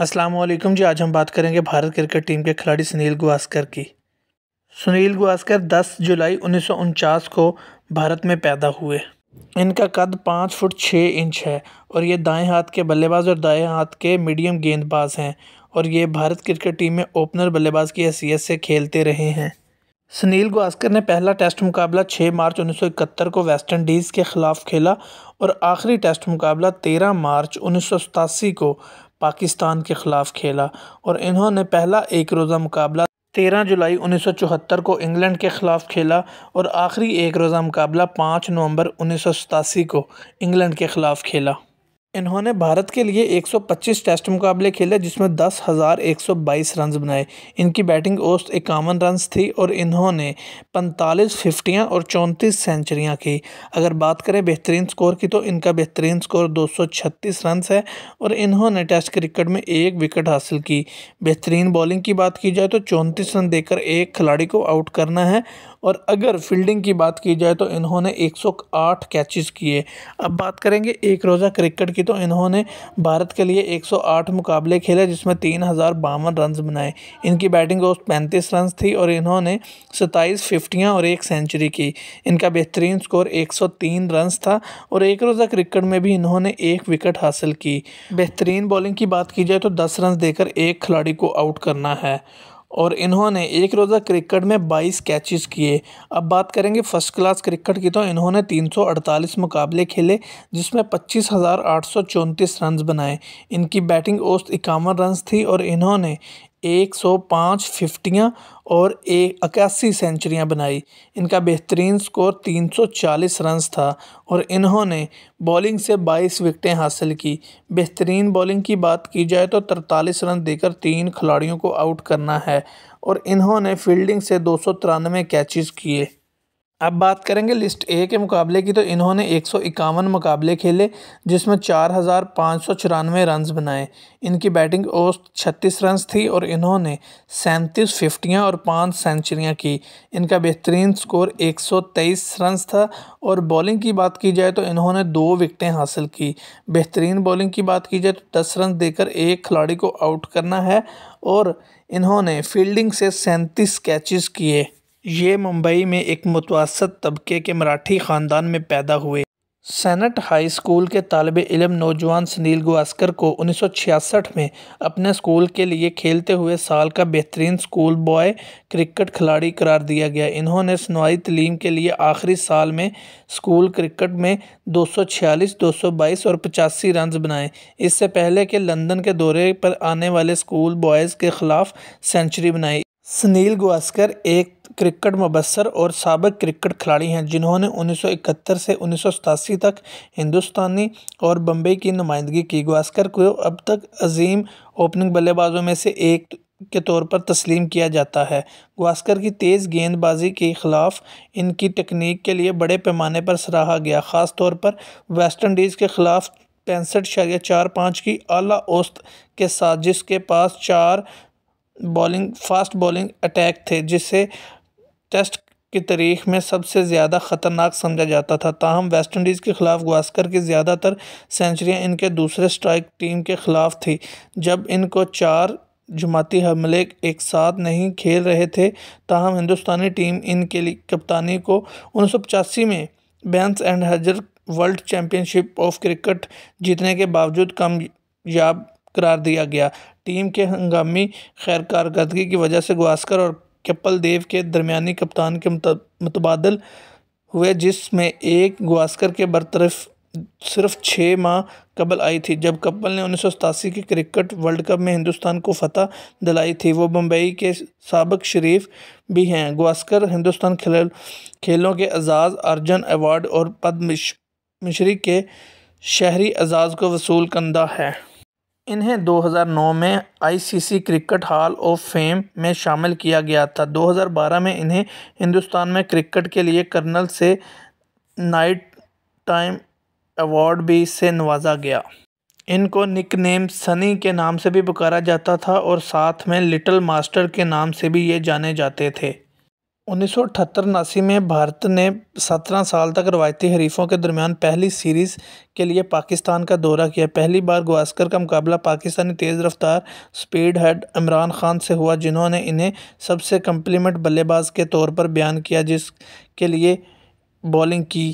असलम जी आज हम बात करेंगे भारत क्रिकेट टीम के खिलाड़ी सुनील गुआस्कर की सुनील गुआस्कर 10 जुलाई उन्नीस को भारत में पैदा हुए इनका कद पाँच फुट छः इंच है और ये दाएं हाथ के बल्लेबाज और दाएं हाथ के मीडियम गेंदबाज हैं और ये भारत क्रिकेट टीम में ओपनर बल्लेबाज की हैसियत से खेलते रहे हैं सुनील गवास्कर ने पहला टेस्ट मुकाबला 6 मार्च 1971 को वेस्टइंडीज़ के ख़िलाफ़ खेला और आखिरी टेस्ट मुकाबला 13 मार्च उन्नीस को पाकिस्तान के ख़िलाफ़ खेला और इन्होंने पहला एक रोज़ा मुकाबला 13 जुलाई 1974 को इंग्लैंड के ख़िलाफ़ खेला और आखिरी एक रोज़ा मुकाबला 5 नवंबर उन्नीस को इंग्लैंड के ख़िलाफ़ खेला इन्होंने भारत के लिए 125 टेस्ट मुकाबले खेले जिसमें दस हज़ार एक सौ बाईस रन बनाए इनकी बैटिंग औसत इक्यावन रन थी और इन्होंने पैंतालीस फिफ्टियाँ और चौंतीस सेंचुरियाँ की अगर बात करें बेहतरीन स्कोर की तो इनका बेहतरीन स्कोर दो सौ छत्तीस रन है और इन्होंने टेस्ट क्रिकेट में एक विकेट हासिल की बेहतरीन बॉलिंग की बात की जाए तो चौंतीस रन देकर एक खिलाड़ी को आउट करना है और अगर फील्डिंग की बात की जाए तो इन्होंने 108 कैचेस किए अब बात करेंगे एक रोज़ा क्रिकेट की तो इन्होंने भारत के लिए 108 मुकाबले खेले जिसमें तीन हज़ार बावन रन बनाए इनकी बैटिंग औसत पैंतीस रन थी और इन्होंने सत्ताईस फिफ्टियाँ और एक सेंचुरी की इनका बेहतरीन स्कोर एक रन था और एक रोज़ा क्रिकेट में भी इन्होंने एक विकेट हासिल की बेहतरीन बॉलिंग की बात की जाए तो दस रन देकर एक खिलाड़ी को आउट करना है और इन्होंने एक रोज़ा क्रिकेट में बाईस कैचेस किए अब बात करेंगे फ़र्स्ट क्लास क्रिकेट की तो इन्होंने 348 मुकाबले खेले जिसमें पच्चीस हज़ार आठ सौ चौंतीस रन बनाए इनकी बैटिंग औस्त इक्यावन रन थी और इन्होंने एक सौ पाँच फिफ्टियाँ और एक इक्यासी सेंचुरियाँ बनाई इनका बेहतरीन स्कोर तीन सौ चालीस रन्स था और इन्होंने बॉलिंग से बाईस विकटें हासिल की बेहतरीन बॉलिंग की बात की जाए तो तरतालीस रन देकर तीन खिलाड़ियों को आउट करना है और इन्होंने फील्डिंग से दो सौ तिरानवे कैचेज़ किए अब बात करेंगे लिस्ट ए के मुकाबले की तो इन्होंने एक सौ इक्यावन मुकाबले खेले जिसमें चार हज़ार पाँच सौ चौरानवे रन बनाए इनकी बैटिंग औसत छत्तीस रन थी और इन्होंने सैंतीस फिफ्टियाँ और पाँच सेंचुरियाँ की इनका बेहतरीन स्कोर एक सौ तेईस रन था और बॉलिंग की बात की जाए तो इन्होंने दो विकटें हासिल की बेहतरीन बॉलिंग की बात की जाए तो दस रन देकर एक खिलाड़ी को आउट करना है और इन्होंने फील्डिंग से सैंतीस कैचेस किए ये मुंबई में एक मुतवसत तबके के मराठी ख़ानदान में पैदा हुए सेनेट हाई स्कूल के तलब इलम नौजवान सुनील गुआस्कर को 1966 में अपने स्कूल के लिए खेलते हुए साल का बेहतरीन स्कूल बॉय क्रिकेट खिलाड़ी करार दिया गया इन्होंने सुनवाई तलीम के लिए आखिरी साल में स्कूल क्रिकेट में 246, 222 और पचासी रन बनाए इससे पहले के लंदन के दौरे पर आने वाले स्कूल बॉयज़ के ख़िलाफ़ सेंचुरी बनाई सुनील गुआस्कर एक क्रिकेट मुबसर और सबक क्रिकेट खिलाड़ी हैं जिन्होंने 1971 से उन्नीस तक हिंदुस्तानी और बम्बई की नुमाइंदगी की गास्कर को अब तक अजीम ओपनिंग बल्लेबाजों में से एक के तौर पर तस्लीम किया जाता है गास्कर की तेज़ गेंदबाजी के ख़िलाफ़ इनकी तकनीक के लिए बड़े पैमाने पर सराहा गया ख़ास तौर पर वेस्ट इंडीज़ के ख़िलाफ़ पैंसठ शरिया चार पाँच की अला औस्त के साथ जिसके पास चार बॉलिंग फास्ट बॉलिंग अटैक थे जिसे टेस्ट की तारीख में सबसे ज़्यादा ख़तरनाक समझा जाता था ताहम इंडीज़ के ख़िलाफ़ गास्कर की ज़्यादातर सेंचुरियाँ इनके दूसरे स्ट्राइक टीम के ख़िलाफ़ थी जब इनको चार जमाती हमले एक साथ नहीं खेल रहे थे ताहम हिंदुस्तानी टीम इनके लिए कप्तानी को उन्नीस में बैंस एंड हजर वर्ल्ड चैम्पियनशिप ऑफ क्रिकेट जीतने के बावजूद कामयाब करार दिया गया टीम के हंगामी खैर कारकर्दगी की वजह से गुआस्कर और कपल देव के दरमियानी कप्तान के मुतबादल हुए जिसमें एक गवास्कर के बरतरफ सिर्फ छः माह कबल आई थी जब कपल ने उन्नीस के क्रिकेट वर्ल्ड कप में हिंदुस्तान को फतह दिलाई थी वो बम्बई के सबक शरीफ भी हैं गवास्कर हिंदुस्तान खेल खेलों के एजाज़ अर्जन अवार्ड और पद्म मिश्री के शहरी एजाज़ को वसूल कंदा है इन्हें 2009 में ICC cricket hall of fame में शामिल किया गया था 2012 में इन्हें हिंदुस्तान में क्रिकेट के लिए कर्नल से नाइट टाइम अवार्ड भी से नवाजा गया इनको निक नेम सनी के नाम से भी पुकारा जाता था और साथ में लिटिल मास्टर के नाम से भी ये जाने जाते थे उन्नीस सौ अठहत्तर उनासी में भारत ने सत्रह साल तक रवायती हरीफों के दरमियान पहली सीरीज़ के लिए पाकिस्तान का दौरा किया पहली बार गवास्कर का मुकाबला पाकिस्तानी तेज़ रफ्तार स्पीड हेड इमरान खान से हुआ जिन्होंने इन्हें सबसे कम्प्लीमेंट बल्लेबाज के तौर पर बयान किया जिसके लिए बॉलिंग की